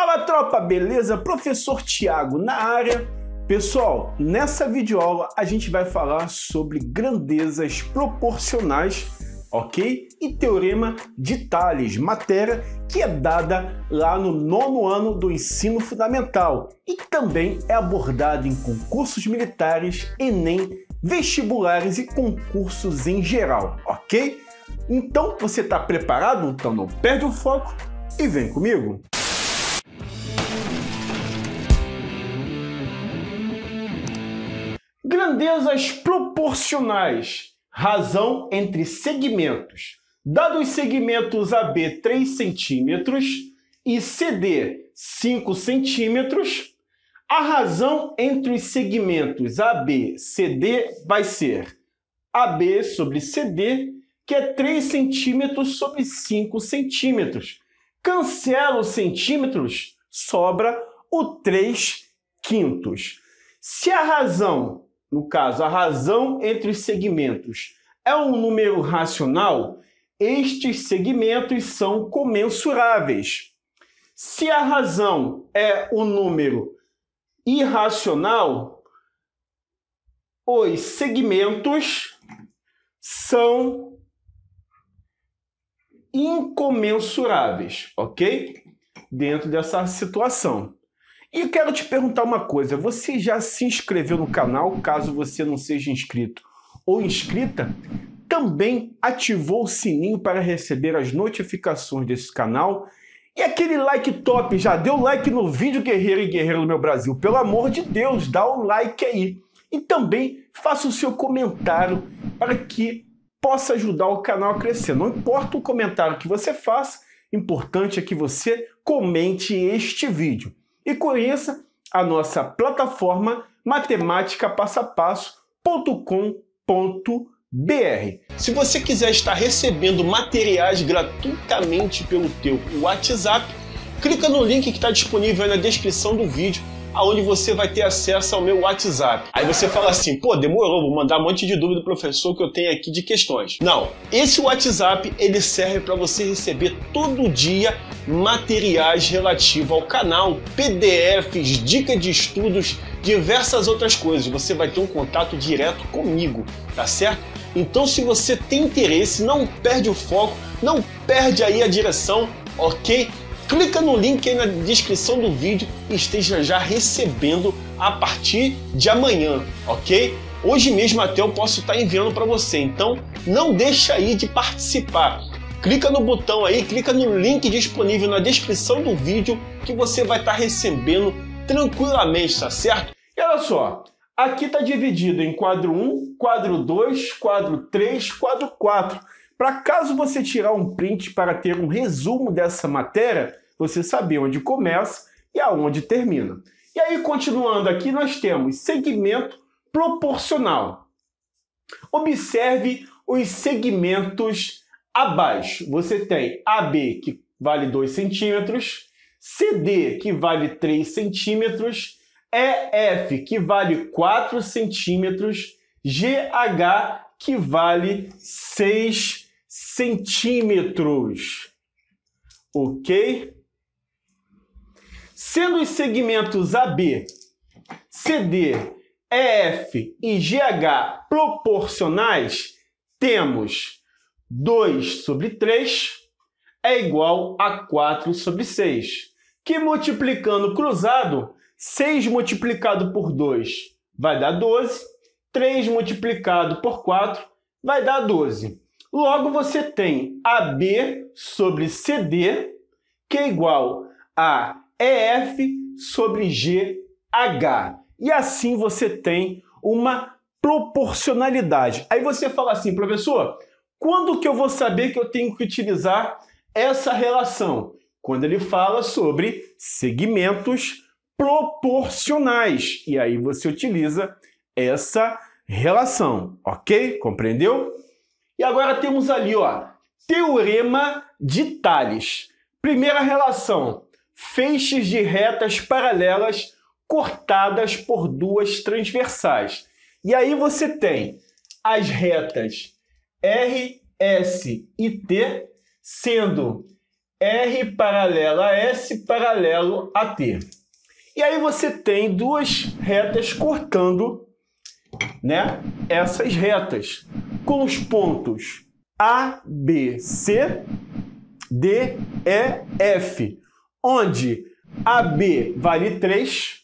Fala tropa, beleza? Professor Tiago na área. Pessoal, nessa videoaula a gente vai falar sobre grandezas proporcionais, ok? E teorema de Tales, matéria que é dada lá no nono ano do ensino fundamental e também é abordada em concursos militares, Enem, vestibulares e concursos em geral, ok? Então você está preparado? Então não perde o foco e vem comigo! grandezas proporcionais, razão entre segmentos. Dados os segmentos AB 3 centímetros e CD 5 centímetros, a razão entre os segmentos AB e CD vai ser AB sobre CD, que é 3 centímetros sobre 5 centímetros. Cancela os centímetros, sobra o 3 quintos. Se a razão no caso, a razão entre os segmentos é um número racional, estes segmentos são comensuráveis. Se a razão é um número irracional, os segmentos são incomensuráveis, ok? Dentro dessa situação. E quero te perguntar uma coisa: você já se inscreveu no canal, caso você não seja inscrito ou inscrita? Também ativou o sininho para receber as notificações desse canal? E aquele like top, já deu like no vídeo Guerreiro e Guerreiro do meu Brasil? Pelo amor de Deus, dá um like aí. E também faça o seu comentário para que possa ajudar o canal a crescer. Não importa o comentário que você faça, importante é que você comente este vídeo e conheça a nossa plataforma matemática passo a Se você quiser estar recebendo materiais gratuitamente pelo teu WhatsApp, clica no link que está disponível na descrição do vídeo aonde você vai ter acesso ao meu WhatsApp. Aí você fala assim, pô, demorou, vou mandar um monte de dúvida pro professor que eu tenho aqui de questões. Não, esse WhatsApp ele serve para você receber todo dia materiais relativos ao canal, PDFs, dicas de estudos, diversas outras coisas. Você vai ter um contato direto comigo, tá certo? Então se você tem interesse, não perde o foco, não perde aí a direção, ok? clica no link aí na descrição do vídeo e esteja já recebendo a partir de amanhã, ok? Hoje mesmo até eu posso estar tá enviando para você, então não deixa aí de participar. Clica no botão aí, clica no link disponível na descrição do vídeo que você vai estar tá recebendo tranquilamente, tá certo? E olha só, aqui está dividido em quadro 1, quadro 2, quadro 3, quadro 4. Para caso você tirar um print para ter um resumo dessa matéria, você saber onde começa e aonde termina. E aí, continuando aqui, nós temos segmento proporcional. Observe os segmentos abaixo. Você tem AB, que vale 2 centímetros, CD, que vale 3 centímetros, EF, que vale 4 centímetros, GH, que vale 6 centímetros. Ok? Sendo os segmentos AB, CD, EF e GH proporcionais, temos 2 sobre 3 é igual a 4 sobre 6, que multiplicando cruzado, 6 multiplicado por 2 vai dar 12, 3 multiplicado por 4 vai dar 12. Logo, você tem AB sobre CD, que é igual a EF sobre GH. E assim você tem uma proporcionalidade. Aí você fala assim, professor, quando que eu vou saber que eu tenho que utilizar essa relação? Quando ele fala sobre segmentos proporcionais. E aí você utiliza essa relação, ok? Compreendeu? E agora temos ali, ó, teorema de Tales Primeira relação, feixes de retas paralelas cortadas por duas transversais. E aí você tem as retas R, S e T, sendo R paralela a S paralelo a T. E aí você tem duas retas cortando né, essas retas com os pontos A, B, C, D, E, F, onde AB vale 3,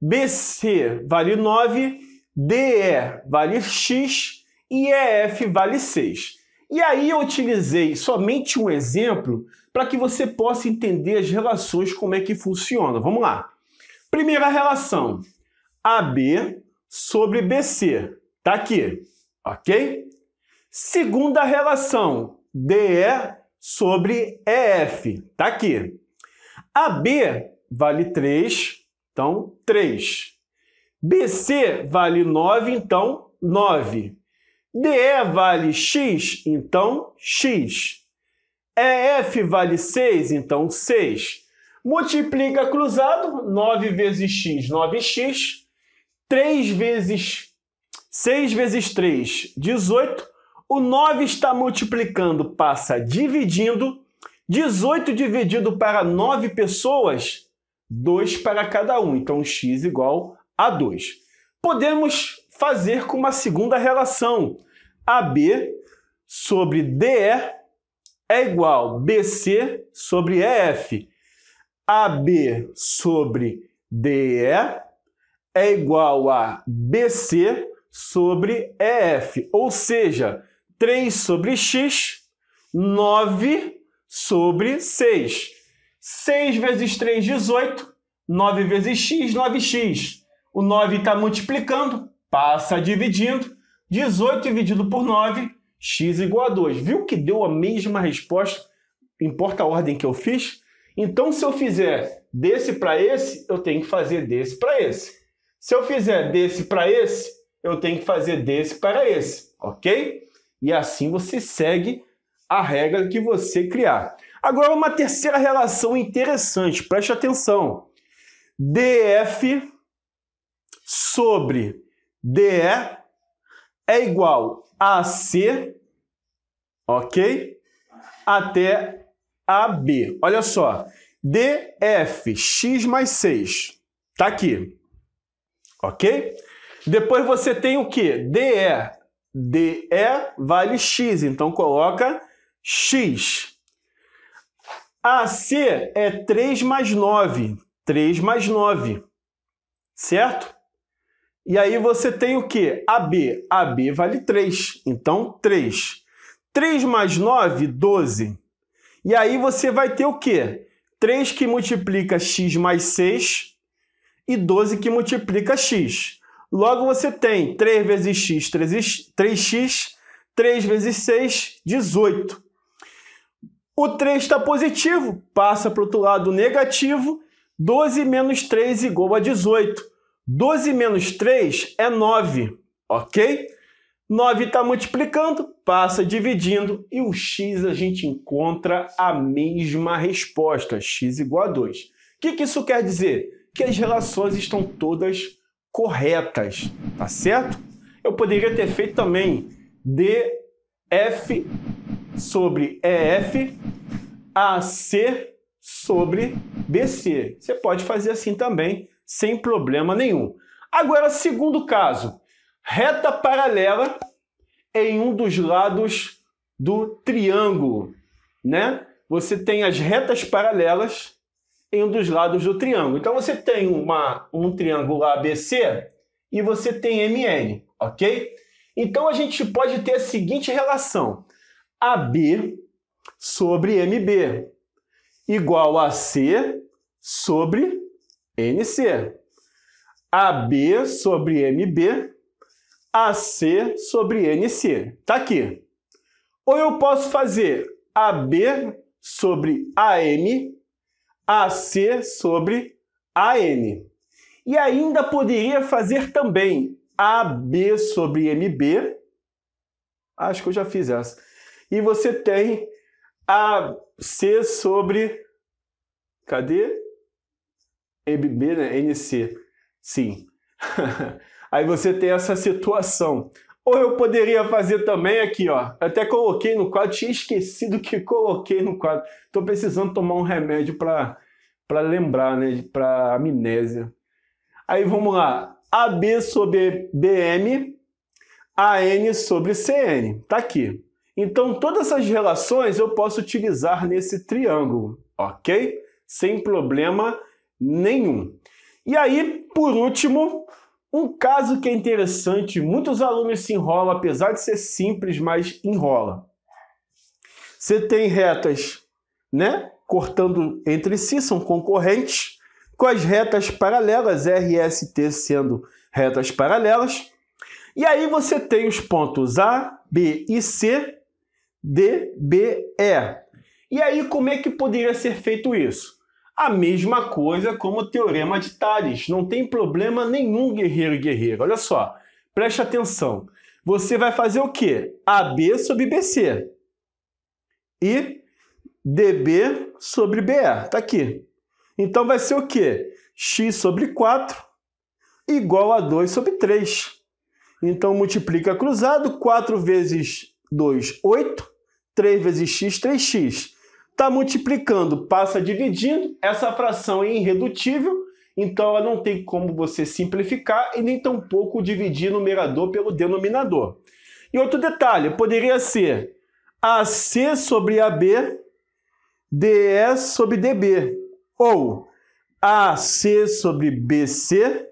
BC vale 9, DE vale X e EF vale 6. E aí eu utilizei somente um exemplo para que você possa entender as relações, como é que funciona. Vamos lá. Primeira relação, AB sobre BC. Tá aqui, ok? Segunda relação, DE sobre EF, tá aqui. AB vale 3, então 3. BC vale 9, então 9. DE vale X, então X. EF vale 6, então 6. Multiplica cruzado, 9 vezes X, 9X. 3 vezes... 6 vezes 3, 18. O 9 está multiplicando, passa dividindo. 18 dividido para 9 pessoas, 2 para cada um. Então, x igual a 2. Podemos fazer com uma segunda relação. AB sobre DE é, é igual a BC sobre EF. AB sobre DE é igual a BC sobre EF. Ou seja, 3 sobre x, 9 sobre 6. 6 vezes 3, 18. 9 vezes x, 9x. O 9 está multiplicando, passa dividindo. 18 dividido por 9, x igual a 2. Viu que deu a mesma resposta? Importa a ordem que eu fiz? Então, se eu fizer desse para esse, eu tenho que fazer desse para esse. Se eu fizer desse para esse, eu tenho que fazer desse para esse, ok? E assim você segue a regra que você criar. Agora, uma terceira relação interessante, preste atenção. DF sobre DE é igual a C, ok? Até AB. Olha só. DF, x mais 6. Tá aqui. Ok? Depois você tem o que? DE DE vale X, então coloca X. AC é 3 mais 9, 3 mais 9, certo? E aí você tem o quê? AB, AB vale 3, então 3. 3 mais 9, 12. E aí você vai ter o quê? 3 que multiplica x mais 6 e 12 que multiplica x. Logo, você tem 3 vezes x, 3x, 3x 3 vezes 6, 18. O 3 está positivo, passa para o outro lado negativo. 12 menos 3 igual a 18. 12 menos 3 é 9, ok? 9 está multiplicando, passa dividindo e o x a gente encontra a mesma resposta, x igual a 2. O que, que isso quer dizer? Que as relações estão todas corretas, tá certo? Eu poderia ter feito também DF sobre EF, AC sobre BC. Você pode fazer assim também, sem problema nenhum. Agora, segundo caso, reta paralela em um dos lados do triângulo, né? Você tem as retas paralelas em um dos lados do triângulo. Então você tem uma, um triângulo ABC e você tem MN, ok? Então a gente pode ter a seguinte relação: AB sobre MB igual a C sobre NC. AB sobre MB, AC sobre NC. Tá aqui. Ou eu posso fazer AB sobre AM AC sobre AN. E ainda poderia fazer também AB sobre MB. Acho que eu já fiz essa. E você tem AC sobre. Cadê? MB, né? NC. Sim. Aí você tem essa situação ou eu poderia fazer também aqui, ó. Até coloquei no quadro, tinha esquecido que coloquei no quadro. Tô precisando tomar um remédio para para lembrar, né, para amnésia. Aí vamos lá. AB sobre BM, AN sobre CN. Tá aqui. Então todas essas relações eu posso utilizar nesse triângulo, OK? Sem problema nenhum. E aí, por último, um caso que é interessante, muitos alunos se enrolam, apesar de ser simples, mas enrola. Você tem retas, né? Cortando entre si, são concorrentes, com as retas paralelas, RST sendo retas paralelas. E aí você tem os pontos A, B e C, D, B, E. E aí, como é que poderia ser feito isso? A mesma coisa como o teorema de Tales. Não tem problema nenhum, guerreiro e guerreiro. Olha só, preste atenção. Você vai fazer o quê? AB sobre BC. E DB sobre BE. Está aqui. Então vai ser o quê? X sobre 4 igual a 2 sobre 3. Então multiplica cruzado. 4 vezes 2, 8. 3 vezes X, 3X. Está multiplicando, passa dividindo, essa fração é irredutível, então ela não tem como você simplificar e nem tampouco dividir numerador pelo denominador. E outro detalhe, poderia ser AC sobre AB, DE sobre DB, ou AC sobre BC,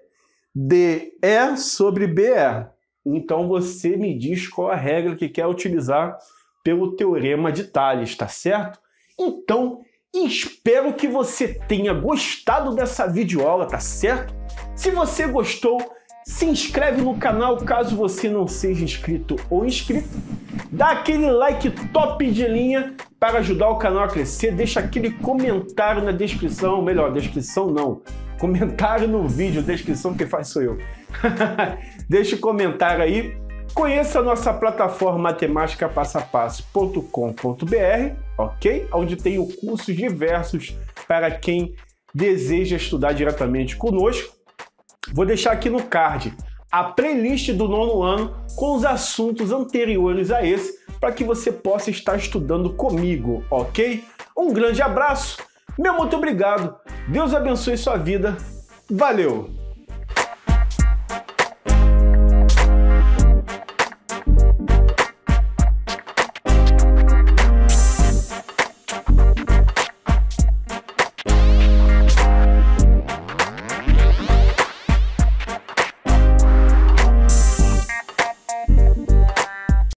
DE sobre BE. Então você me diz qual a regra que quer utilizar pelo teorema de Tales, tá certo? Então, espero que você tenha gostado dessa videoaula, tá certo? Se você gostou, se inscreve no canal caso você não seja inscrito ou inscrito. Dá aquele like top de linha para ajudar o canal a crescer. Deixa aquele comentário na descrição, melhor, descrição não. Comentário no vídeo, descrição que faz sou eu. Deixa o comentário aí. Conheça a nossa plataforma matemática passapasso.com.br ok? Onde tem o cursos diversos para quem deseja estudar diretamente conosco. Vou deixar aqui no card a playlist do nono ano com os assuntos anteriores a esse para que você possa estar estudando comigo, ok? Um grande abraço, meu muito obrigado, Deus abençoe sua vida, valeu!